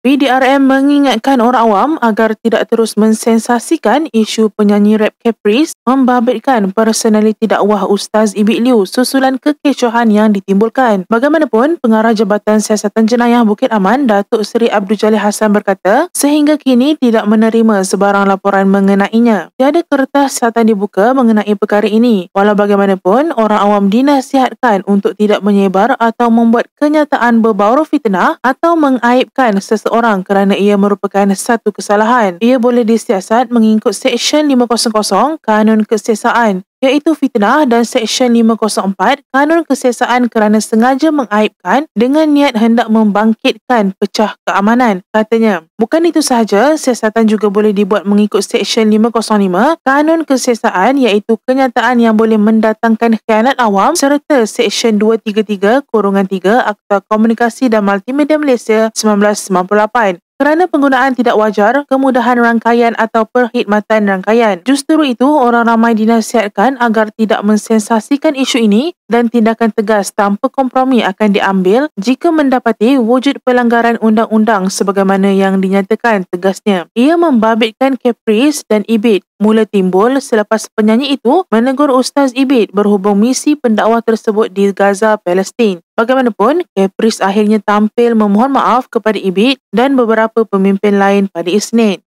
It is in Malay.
PDRM mengingatkan orang awam agar tidak terus mensensasikan isu penyanyi rap Caprice membabitkan personaliti dakwah Ustaz ibi Liu susulan kekecohan yang ditimbulkan. Bagaimanapun, pengarah Jabatan Siasatan Jenayah Bukit Aman, Datuk Seri Abdul Jalil Hassan berkata, sehingga kini tidak menerima sebarang laporan mengenainya. Tiada kertas siasatan dibuka mengenai perkara ini. Walau bagaimanapun, orang awam dinasihatkan untuk tidak menyebar atau membuat kenyataan berbau fitnah atau mengaibkan sesuatu seseorang kerana ia merupakan satu kesalahan. Ia boleh disiasat mengikut Seksyen 500 Kanun Kesesaan iaitu fitnah dan Seksyen 504 Kanun Kesiasaan kerana sengaja mengaibkan dengan niat hendak membangkitkan pecah keamanan, katanya. Bukan itu sahaja, siasatan juga boleh dibuat mengikut Seksyen 505 Kanun Kesiasaan iaitu kenyataan yang boleh mendatangkan khianat awam serta Seksyen 233-3 Akta Komunikasi dan Multimedia Malaysia 1998. Kerana penggunaan tidak wajar, kemudahan rangkaian atau perkhidmatan rangkaian. Justeru itu, orang ramai dinasihatkan agar tidak mensensasikan isu ini dan tindakan tegas tanpa kompromi akan diambil jika mendapati wujud pelanggaran undang-undang sebagaimana yang dinyatakan tegasnya. Ia membabitkan kepris dan ibit mula timbul selepas penyanyi itu menegur Ustaz Ibit berhubung misi pendakwah tersebut di Gaza, Palestin. Bagaimanapun, Kepris akhirnya tampil memohon maaf kepada Ibit dan beberapa pemimpin lain pada Isnin.